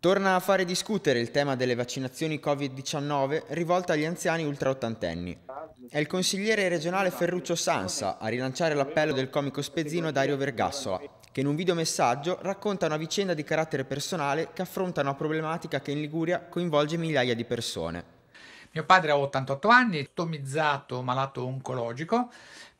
Torna a fare discutere il tema delle vaccinazioni Covid-19 rivolta agli anziani ultraottantenni. È il consigliere regionale Ferruccio Sansa a rilanciare l'appello del comico spezzino Dario Vergassola, che in un videomessaggio racconta una vicenda di carattere personale che affronta una problematica che in Liguria coinvolge migliaia di persone. Mio padre ha 88 anni, è tomizzato, malato oncologico,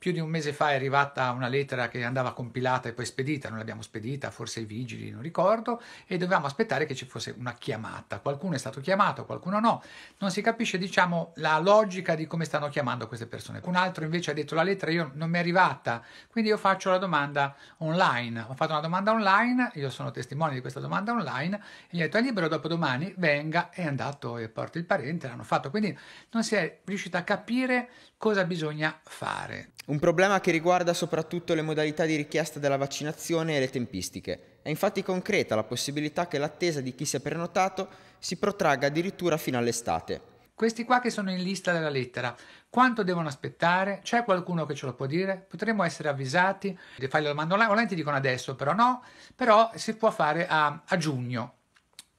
più di un mese fa è arrivata una lettera che andava compilata e poi spedita, non l'abbiamo spedita, forse i vigili, non ricordo, e dovevamo aspettare che ci fosse una chiamata. Qualcuno è stato chiamato, qualcuno no. Non si capisce, diciamo, la logica di come stanno chiamando queste persone. Un altro invece ha detto la lettera io non mi è arrivata, quindi io faccio la domanda online. Ho fatto una domanda online, io sono testimone di questa domanda online, e gli ho detto è libero dopo domani, venga, è andato e porta il parente, l'hanno fatto. Quindi non si è riuscita a capire cosa bisogna fare. Un problema che riguarda soprattutto le modalità di richiesta della vaccinazione e le tempistiche. È infatti concreta la possibilità che l'attesa di chi si è prenotato si protragga addirittura fino all'estate. Questi qua che sono in lista della lettera, quanto devono aspettare? C'è qualcuno che ce lo può dire? Potremmo essere avvisati? Fai la domanda online, online ti dicono adesso, però no, però si può fare a, a giugno,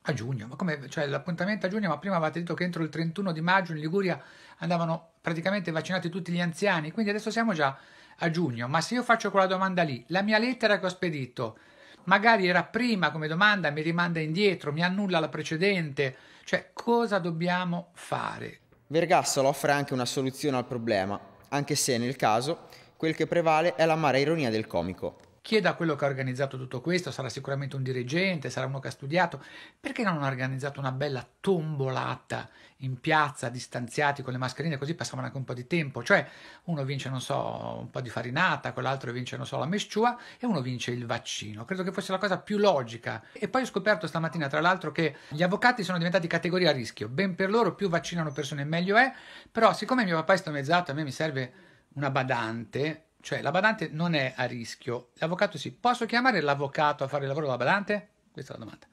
a giugno, ma come? Cioè l'appuntamento a giugno, ma prima avevate detto che entro il 31 di maggio in Liguria andavano praticamente vaccinati tutti gli anziani, quindi adesso siamo già a giugno. Ma se io faccio quella domanda lì, la mia lettera che ho spedito, magari era prima come domanda, mi rimanda indietro, mi annulla la precedente, cioè cosa dobbiamo fare? Vergassolo offre anche una soluzione al problema, anche se nel caso quel che prevale è l'amara ironia del comico. Chieda a quello che ha organizzato tutto questo, sarà sicuramente un dirigente, sarà uno che ha studiato, perché non ha organizzato una bella tombolata in piazza, distanziati con le mascherine, così passavano anche un po' di tempo, cioè uno vince, non so, un po' di farinata, quell'altro vince, non so, la mesciua e uno vince il vaccino. Credo che fosse la cosa più logica. E poi ho scoperto stamattina, tra l'altro, che gli avvocati sono diventati categoria a rischio, ben per loro più vaccinano persone meglio è, però siccome mio papà è stomezzato, a me mi serve una badante, cioè la badante non è a rischio, l'avvocato sì. Posso chiamare l'avvocato a fare il lavoro della badante? Questa è la domanda.